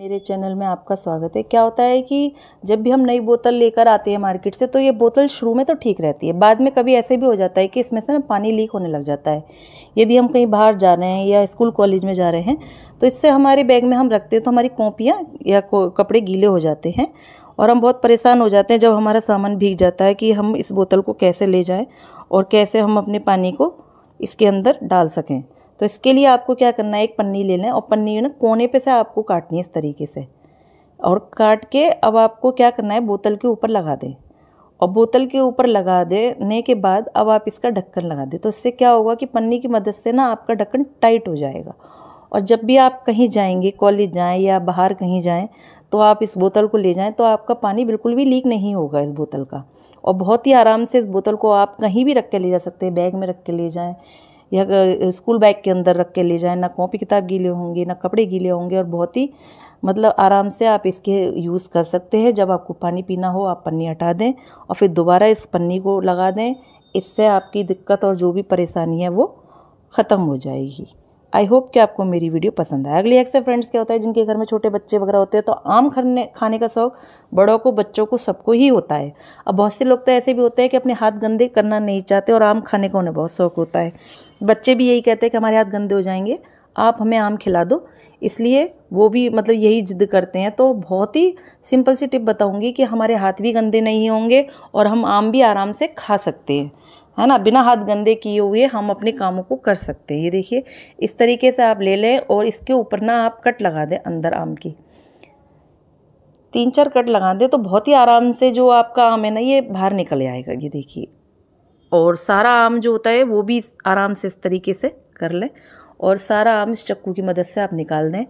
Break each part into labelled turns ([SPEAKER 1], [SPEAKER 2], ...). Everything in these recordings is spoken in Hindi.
[SPEAKER 1] मेरे चैनल में आपका स्वागत है क्या होता है कि जब भी हम नई बोतल लेकर आते हैं मार्केट से तो ये बोतल शुरू में तो ठीक रहती है बाद में कभी ऐसे भी हो जाता है कि इसमें से ना पानी लीक होने लग जाता है यदि हम कहीं बाहर जा रहे हैं या स्कूल कॉलेज में जा रहे हैं तो इससे हमारे बैग में हम रखते हैं तो हमारी कॉपियाँ या कपड़े गीले हो जाते हैं और हम बहुत परेशान हो जाते हैं जब हमारा सामान भीग जाता है कि हम इस बोतल को कैसे ले जाएँ और कैसे हम अपने पानी को इसके अंदर डाल सकें तो इसके लिए आपको क्या करना है एक पन्नी ले लें और पन्नी ना कोने पे से आपको काटनी है इस तरीके से और काट के अब आपको क्या करना है बोतल के ऊपर लगा दें और बोतल के ऊपर लगा देने के बाद अब आप इसका ढक्कन लगा दें तो इससे क्या होगा कि पन्नी की मदद से ना आपका ढक्कन टाइट हो जाएगा और जब भी आप कहीं जाएंगे कॉलेज जाएं या बाहर कहीं जाएं तो आप इस बोतल को ले जाएं तो आपका पानी बिल्कुल भी लीक नहीं होगा इस बोतल का और बहुत ही आराम से इस बोतल को आप कहीं भी रख के ले जा सकते हैं बैग में रख के ले जाएं या स्कूल बैग के अंदर रख के ले जाएं ना कॉपी किताब गीले होंगे ना कपड़े गीले होंगे और बहुत ही मतलब आराम से आप इसके यूज़ कर सकते हैं जब आपको पानी पीना हो आप पन्नी हटा दें और फिर दोबारा इस पन्नी को लगा दें इससे आपकी दिक्कत और जो भी परेशानी है वो ख़त्म हो जाएगी आई होप कि आपको मेरी वीडियो पसंद आए अगली अक्सर फ्रेंड्स क्या होता है जिनके घर में छोटे बच्चे वगैरह होते हैं तो आम खाने खाने का शौक बड़ों को बच्चों को सबको ही होता है अब बहुत से लोग तो ऐसे भी होते हैं कि अपने हाथ गंदे करना नहीं चाहते और आम खाने का उन्हें बहुत शौक होता है बच्चे भी यही कहते हैं कि हमारे हाथ गंदे हो जाएंगे आप हमें आम खिला दो इसलिए वो भी मतलब यही जिद करते हैं तो बहुत ही सिंपल सी टिप बताऊंगी कि हमारे हाथ भी गंदे नहीं होंगे और हम आम भी आराम से खा सकते हैं है ना बिना हाथ गंदे किए हुए हम अपने कामों को कर सकते हैं ये देखिए इस तरीके से आप ले लें और इसके ऊपर ना आप कट लगा दें अंदर आम की तीन चार कट लगा दें तो बहुत ही आराम से जो आपका आम है ना ये बाहर निकल आएगा ये देखिए और सारा आम जो होता है वो भी आराम से इस तरीके से कर लें और सारा आम इस चक्कू की मदद से आप निकाल दें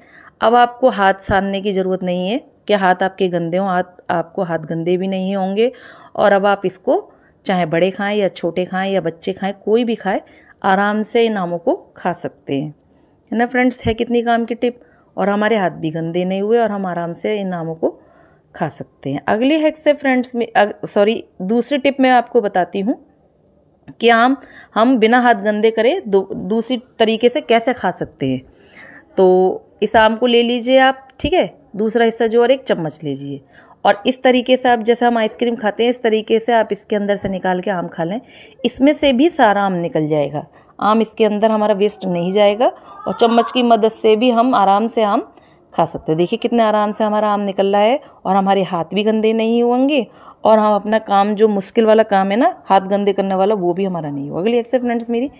[SPEAKER 1] अब आपको हाथ सानने की ज़रूरत नहीं है कि हाथ आपके गंदे हों हाथ आपको हाथ गंदे भी नहीं होंगे और अब आप इसको चाहे बड़े खाएं या छोटे खाएं या बच्चे खाएं कोई भी खाए आराम से इन आमों को खा सकते हैं है ना फ्रेंड्स है कितनी काम की टिप और हमारे हाथ भी गंदे नहीं हुए और हम आराम से इन आमों को खा सकते हैं अगले हैक से फ्रेंड्स में सॉरी दूसरी टिप मैं आपको बताती हूँ कि आम हम बिना हाथ गंदे करें दूसरी तरीके से कैसे खा सकते हैं तो इस आम को ले लीजिए आप ठीक है दूसरा हिस्सा जो और एक चम्मच लीजिए और इस तरीके से आप जैसे हम आइसक्रीम खाते हैं इस तरीके से आप इसके अंदर से निकाल के आम खा लें इसमें से भी सारा आम निकल जाएगा आम इसके अंदर हमारा वेस्ट नहीं जाएगा और चम्मच की मदद से भी हम आराम से आम खा सकते हैं देखिए कितने आराम से हमारा आम निकल रहा है और हमारे हाथ भी गंदे नहीं होंगे और हम अपना काम जो मुश्किल वाला काम है ना हाथ गंदे करने वाला वो भी हमारा नहीं होगा अगली एक्सेप्ट फ्रेंड्स मेरी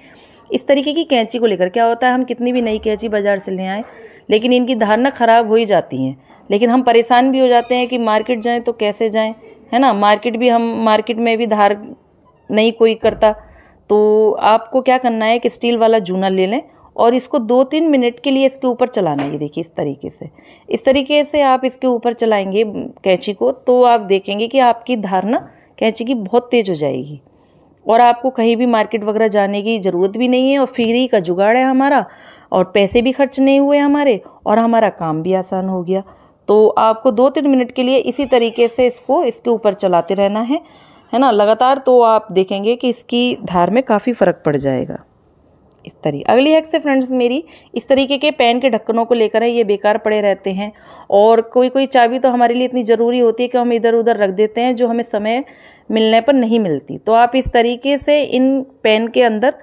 [SPEAKER 1] इस तरीके की कैंची को लेकर क्या होता है हम कितनी भी नई कैंची बाज़ार से ले आएँ लेकिन इनकी धारणा ख़राब हो ही जाती हैं लेकिन हम परेशान भी हो जाते हैं कि मार्केट जाएं तो कैसे जाएं है ना मार्केट भी हम मार्केट में भी धार नहीं कोई करता तो आपको क्या करना है कि स्टील वाला जूना ले लें और इसको दो तीन मिनट के लिए इसके ऊपर चलाना है ये देखिए इस तरीके से इस तरीके से आप इसके ऊपर चलाएंगे कैंची को तो आप देखेंगे कि आपकी धारणा कैंची की बहुत तेज़ हो जाएगी और आपको कहीं भी मार्केट वगैरह जाने की ज़रूरत भी नहीं है और फ्री का जुगाड़ है हमारा और पैसे भी खर्च नहीं हुए हमारे और हमारा काम भी आसान हो गया तो आपको दो तीन मिनट के लिए इसी तरीके से इसको इसके ऊपर चलाते रहना है है ना लगातार तो आप देखेंगे कि इसकी धार में काफ़ी फ़र्क पड़ जाएगा इस तरीके अगली हैक से फ्रेंड्स मेरी इस तरीके के पेन के ढक्कनों को लेकर है ये बेकार पड़े रहते हैं और कोई कोई चाबी तो हमारे लिए इतनी ज़रूरी होती है कि हम इधर उधर रख देते हैं जो हमें समय मिलने पर नहीं मिलती तो आप इस तरीके से इन पेन के अंदर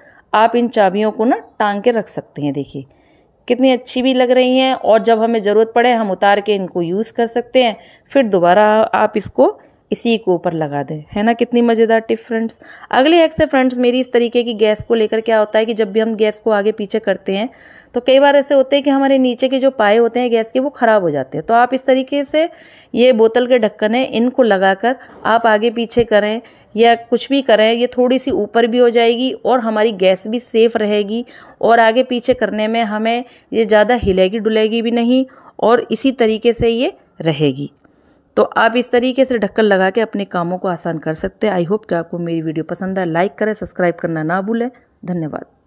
[SPEAKER 1] आप इन चाबियों को ना टांग के रख सकते हैं देखिए कितनी अच्छी भी लग रही हैं और जब हमें ज़रूरत पड़े हम उतार के इनको यूज़ कर सकते हैं फिर दोबारा आप इसको इसी को ऊपर लगा दें है ना कितनी मज़ेदार टिप फ्रेंड्स अगले एक से फ्रेंड्स मेरी इस तरीके की गैस को लेकर क्या होता है कि जब भी हम गैस को आगे पीछे करते हैं तो कई बार ऐसे होते हैं कि हमारे नीचे के जो पाए होते हैं गैस के वो ख़राब हो जाते हैं तो आप इस तरीके से ये बोतल के ढक्कन है इनको लगा कर आप आगे पीछे करें या कुछ भी करें ये थोड़ी सी ऊपर भी हो जाएगी और हमारी गैस भी सेफ़ रहेगी और आगे पीछे करने में हमें ये ज़्यादा हिलेगी डुलेगी भी नहीं और इसी तरीके से ये रहेगी तो आप इस तरीके से ढक्कन लगा के अपने कामों को आसान कर सकते हैं आई होप कि आपको मेरी वीडियो पसंद आए लाइक करें सब्सक्राइब करना ना भूलें धन्यवाद